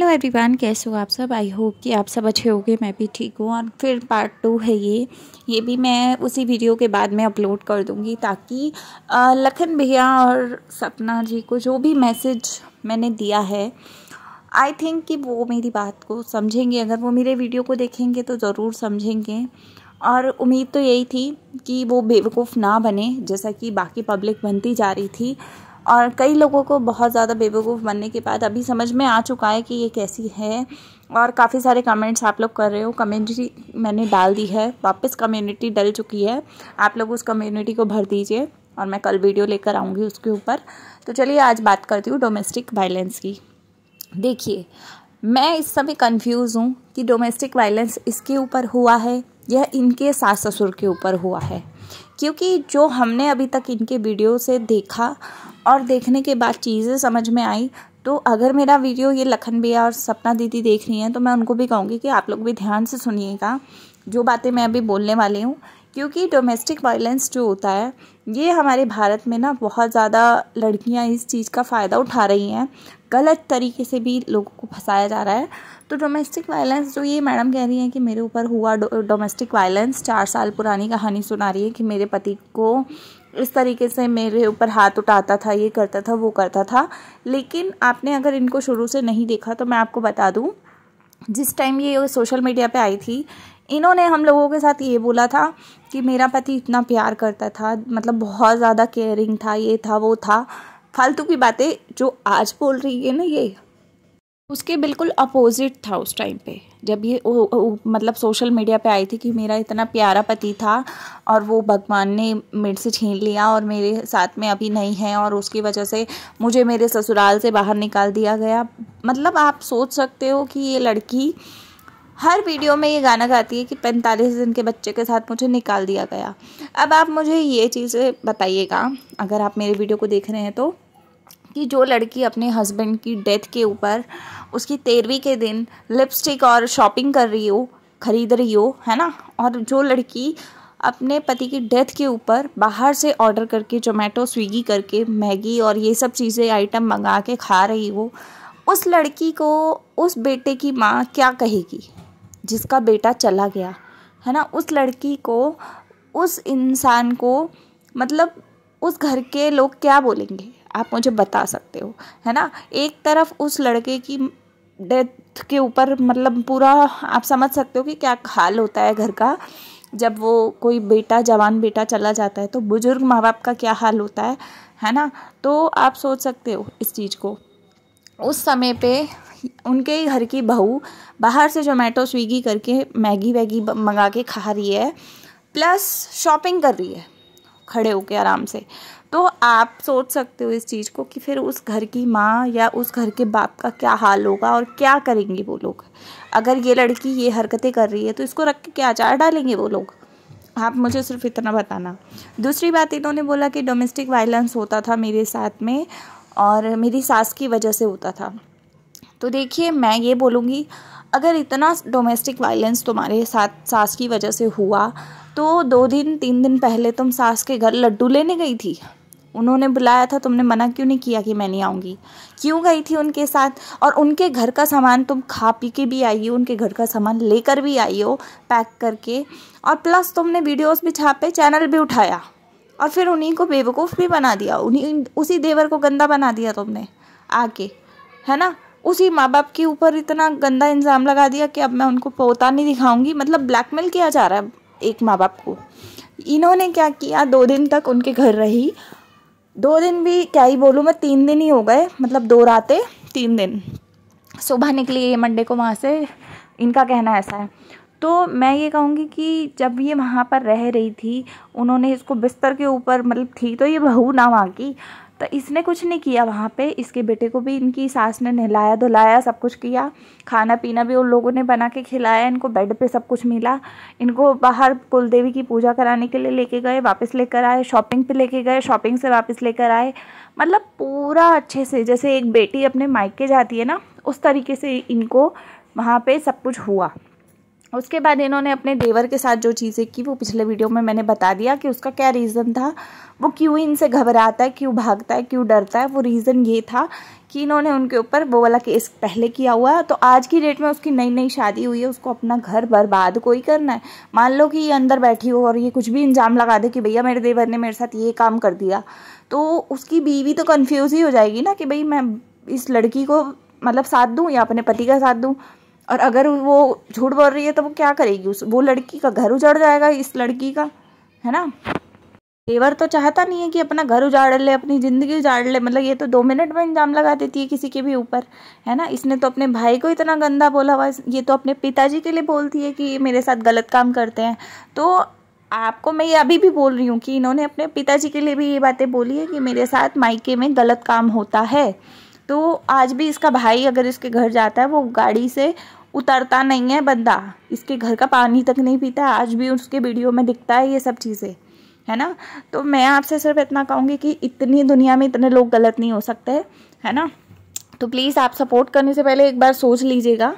hello everyone कैसे हो आप सब आई होप कि आप सब अच्छे हो मैं भी ठीक हूँ और फिर पार्ट टू है ये ये भी मैं उसी वीडियो के बाद में अपलोड कर दूँगी ताकि लखन भैया और सपना जी को जो भी मैसेज मैंने दिया है आई थिंक कि वो मेरी बात को समझेंगे अगर वो मेरे वीडियो को देखेंगे तो ज़रूर समझेंगे और उम्मीद तो यही थी कि वो बेवकूफ़ ना बने जैसा कि बाकी पब्लिक बनती जा रही थी और कई लोगों को बहुत ज़्यादा बेवकूफ़ बनने के बाद अभी समझ में आ चुका है कि ये कैसी है और काफ़ी सारे कमेंट्स आप लोग कर रहे हो कम्युनिटी मैंने डाल दी है वापस कम्युनिटी डल चुकी है आप लोग उस कम्युनिटी को भर दीजिए और मैं कल वीडियो लेकर आऊँगी उसके ऊपर तो चलिए आज बात करती हूँ डोमेस्टिक वायलेंस की देखिए मैं इस समय कन्फ्यूज़ हूँ कि डोमेस्टिक वायलेंस इसके ऊपर हुआ है यह इनके सास ससुर के ऊपर हुआ है क्योंकि जो हमने अभी तक इनके वीडियो से देखा और देखने के बाद चीज़ें समझ में आई तो अगर मेरा वीडियो ये लखन भैया और सपना दीदी देख रही हैं तो मैं उनको भी कहूँगी कि आप लोग भी ध्यान से सुनिएगा जो बातें मैं अभी बोलने वाली हूँ क्योंकि डोमेस्टिक वायलेंस जो होता है ये हमारे भारत में ना बहुत ज़्यादा लड़कियाँ इस चीज़ का फ़ायदा उठा रही हैं गलत तरीके से भी लोगों को फंसाया जा रहा है तो डोमेस्टिक वायलेंस जो ये मैडम कह रही हैं कि मेरे ऊपर हुआ डोमेस्टिक वायलेंस चार साल पुरानी कहानी सुना रही है कि मेरे पति को इस तरीके से मेरे ऊपर हाथ उठाता था ये करता था वो करता था लेकिन आपने अगर इनको शुरू से नहीं देखा तो मैं आपको बता दूँ जिस टाइम ये सोशल मीडिया पे आई थी इन्होंने हम लोगों के साथ ये बोला था कि मेरा पति इतना प्यार करता था मतलब बहुत ज़्यादा केयरिंग था ये था वो था फालतू की बातें जो आज बोल रही है ना ये उसके बिल्कुल अपोजिट था उस टाइम पे जब ये ओ, ओ, मतलब सोशल मीडिया पे आई थी कि मेरा इतना प्यारा पति था और वो भगवान ने मेरे से छीन लिया और मेरे साथ में अभी नहीं है और उसकी वजह से मुझे मेरे ससुराल से बाहर निकाल दिया गया मतलब आप सोच सकते हो कि ये लड़की हर वीडियो में ये गाना गाती है कि पैंतालीस दिन के बच्चे के साथ मुझे निकाल दिया गया अब आप मुझे ये चीज़ें बताइएगा अगर आप मेरे वीडियो को देख रहे हैं तो कि जो लड़की अपने हस्बैंड की डेथ के ऊपर उसकी तेरहवीं के दिन लिपस्टिक और शॉपिंग कर रही हो खरीद रही हो है ना और जो लड़की अपने पति की डेथ के ऊपर बाहर से ऑर्डर करके जोमेटो स्विगी करके मैगी और ये सब चीज़ें आइटम मंगा के खा रही हो उस लड़की को उस बेटे की माँ क्या कहेगी जिसका बेटा चला गया है ना उस लड़की को उस इंसान को मतलब उस घर के लोग क्या बोलेंगे आप मुझे बता सकते हो है ना एक तरफ उस लड़के की डेथ के ऊपर मतलब पूरा आप समझ सकते हो कि क्या हाल होता है घर का जब वो कोई बेटा जवान बेटा चला जाता है तो बुज़ुर्ग माँ बाप का क्या हाल होता है है ना तो आप सोच सकते हो इस चीज़ को उस समय पे उनके ही घर की बहू बाहर से जोमेटो स्विगी करके मैगी वैगी मंगा के खा रही है प्लस शॉपिंग कर रही है खड़े होके आराम से तो आप सोच सकते हो इस चीज़ को कि फिर उस घर की माँ या उस घर के बाप का क्या हाल होगा और क्या करेंगे वो लोग अगर ये लड़की ये हरकतें कर रही है तो इसको रख के क्या अचार डालेंगे वो लोग आप मुझे सिर्फ इतना बताना दूसरी बात इन्होंने बोला कि डोमेस्टिक वायलेंस होता था मेरे साथ में और मेरी सास की वजह से होता था तो देखिए मैं ये बोलूँगी अगर इतना डोमेस्टिक वायलेंस तुम्हारे साथ सास की वजह से हुआ तो दो दिन तीन दिन पहले तुम सास के घर लड्डू लेने गई थी उन्होंने बुलाया था तुमने मना क्यों नहीं किया कि मैं नहीं आऊँगी क्यों गई थी उनके साथ और उनके घर का सामान तुम खा पी के भी आई हो उनके घर का सामान लेकर भी आई हो पैक करके और प्लस तुमने वीडियोस भी छापे चैनल भी उठाया और फिर उन्हीं को बेवकूफ़ भी बना दिया उन्हीं उसी देवर को गंदा बना दिया तुमने आके है ना उसी माँ बाप के ऊपर इतना गंदा इंजाम लगा दिया कि अब मैं उनको पोता नहीं दिखाऊंगी मतलब ब्लैकमेल किया जा रहा है एक माँ बाप को इन्होंने क्या किया दो दिन तक उनके घर रही दो दिन भी क्या ही बोलूँ मैं तीन दिन ही हो गए मतलब दो रातें तीन दिन सुबह निकली ये मंडे को वहाँ से इनका कहना ऐसा है तो मैं ये कहूँगी कि जब ये वहाँ पर रह रही थी उन्होंने इसको बिस्तर के ऊपर मतलब थी तो ये बहू ना वहाँ की तो इसने कुछ नहीं किया वहाँ पे इसके बेटे को भी इनकी सास ने नहलाया धुलाया सब कुछ किया खाना पीना भी उन लोगों ने बना के खिलाया इनको बेड पे सब कुछ मिला इनको बाहर कुलदेवी की पूजा कराने के लिए लेके गए वापस लेकर आए शॉपिंग पे लेके गए शॉपिंग से वापस लेकर आए मतलब पूरा अच्छे से जैसे एक बेटी अपने मायके जाती है ना उस तरीके से इनको वहाँ पर सब कुछ हुआ उसके बाद इन्होंने अपने देवर के साथ जो चीज़ें की वो पिछले वीडियो में मैंने बता दिया कि उसका क्या रीज़न था वो क्यों इनसे घबराता है क्यों भागता है क्यों डरता है वो रीज़न ये था कि इन्होंने उनके ऊपर वो वाला केस पहले किया हुआ है तो आज की डेट में उसकी नई नई शादी हुई है उसको अपना घर बर्बाद कोई करना है मान लो कि ये अंदर बैठी हो और ये कुछ भी इंजाम लगा दे कि भैया मेरे देवर ने मेरे साथ ये काम कर दिया तो उसकी बीवी तो कन्फ्यूज़ ही हो जाएगी ना कि भाई मैं इस लड़की को मतलब साथ दूँ या अपने पति का साथ दूँ और अगर वो झूठ बोल रही है तो वो क्या करेगी उस वो लड़की का घर उजड़ जाएगा इस लड़की का है ना देवर तो चाहता नहीं है कि अपना घर उजाड़ ले अपनी ज़िंदगी उजाड़ ले मतलब ये तो दो मिनट में इंजाम लगा देती है किसी के भी ऊपर है ना इसने तो अपने भाई को इतना गंदा बोला हुआ ये तो अपने पिताजी के लिए बोलती है कि ये मेरे साथ गलत काम करते हैं तो आपको मैं ये अभी भी बोल रही हूँ कि इन्होंने अपने पिताजी के लिए भी ये बातें बोली है कि मेरे साथ मायके में गलत काम होता है तो आज भी इसका भाई अगर इसके घर जाता है वो गाड़ी से उतरता नहीं है बंदा इसके घर का पानी तक नहीं पीता आज भी उसके वीडियो में दिखता है ये सब चीज़ें है ना तो मैं आपसे सिर्फ इतना कहूँगी कि इतनी दुनिया में इतने लोग गलत नहीं हो सकते है ना तो प्लीज़ आप सपोर्ट करने से पहले एक बार सोच लीजिएगा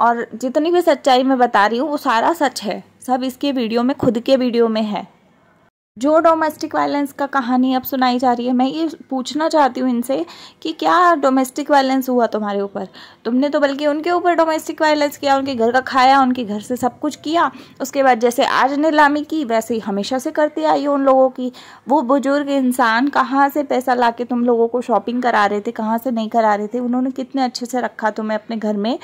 और जितनी भी सच्चाई मैं बता रही हूँ वो सारा सच है सब इसके वीडियो में खुद के वीडियो में है जो डोमेस्टिक वायलेंस का कहानी अब सुनाई जा रही है मैं ये पूछना चाहती हूँ इनसे कि क्या डोमेस्टिक वायलेंस हुआ तुम्हारे ऊपर तुमने तो बल्कि उनके ऊपर डोमेस्टिक वायलेंस किया उनके घर का खाया उनके घर से सब कुछ किया उसके बाद जैसे आज नीलामी की वैसे ही हमेशा से करती आई है उन लोगों की वो बुजुर्ग इंसान कहाँ से पैसा ला तुम लोगों को शॉपिंग करा रहे थे कहाँ से नहीं करा रहे थे उन्होंने कितने अच्छे से रखा तुम्हें अपने घर में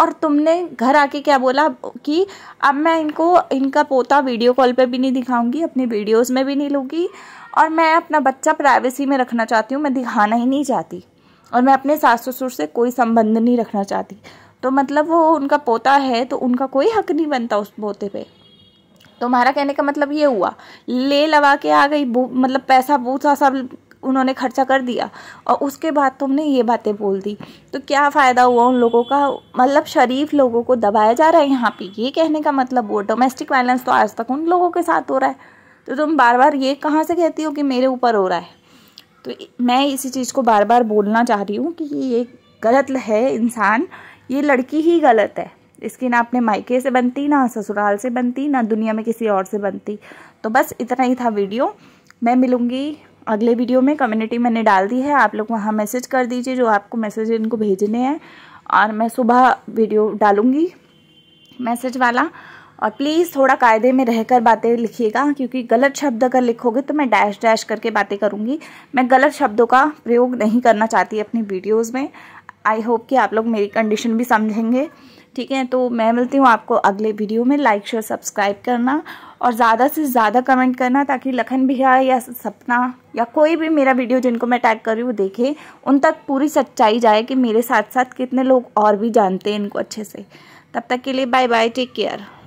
और तुमने घर आके क्या बोला कि अब मैं इनको इनका पोता वीडियो कॉल पे भी नहीं दिखाऊंगी अपनी वीडियोस में भी नहीं लूँगी और मैं अपना बच्चा प्राइवेसी में रखना चाहती हूँ मैं दिखाना ही नहीं चाहती और मैं अपने सास ससुर से कोई संबंध नहीं रखना चाहती तो मतलब वो उनका पोता है तो उनका कोई हक नहीं बनता उस पोते पर तुम्हारा तो कहने का मतलब ये हुआ ले लवा के आ गई मतलब पैसा बूसा सब उन्होंने खर्चा कर दिया और उसके बाद तुमने ये बातें बोल दी तो क्या फ़ायदा हुआ उन लोगों का मतलब शरीफ लोगों को दबाया जा रहा है यहाँ पे ये कहने का मतलब वो डोमेस्टिक वायलेंस तो आज तक उन लोगों के साथ हो रहा है तो तुम बार बार ये कहाँ से कहती हो कि मेरे ऊपर हो रहा है तो मैं इसी चीज़ को बार बार बोलना चाह रही हूँ कि ये गलत है इंसान ये लड़की ही गलत है इसकी ना अपने मायके से बनती ना ससुराल से बनती ना दुनिया में किसी और से बनती तो बस इतना ही था वीडियो मैं मिलूँगी अगले वीडियो में कम्युनिटी मैंने डाल दी है आप लोग वहाँ मैसेज कर दीजिए जो आपको मैसेज इनको भेजने हैं और मैं सुबह वीडियो डालूँगी मैसेज वाला और प्लीज़ थोड़ा कायदे में रहकर बातें लिखिएगा क्योंकि गलत शब्द अगर लिखोगे तो मैं डैश डैश करके बातें करूँगी मैं गलत शब्दों का प्रयोग नहीं करना चाहती अपनी वीडियोज़ में आई होप कि आप लोग मेरी कंडीशन भी समझेंगे ठीक है तो मैं मिलती हूँ आपको अगले वीडियो में लाइक शेयर सब्सक्राइब करना और ज़्यादा से ज़्यादा कमेंट करना ताकि लखन भैया या सपना या कोई भी मेरा वीडियो जिनको मैं टैग कर रही हूँ देखे उन तक पूरी सच्चाई जाए कि मेरे साथ साथ कितने लोग और भी जानते हैं इनको अच्छे से तब तक के लिए बाय बाय टेक केयर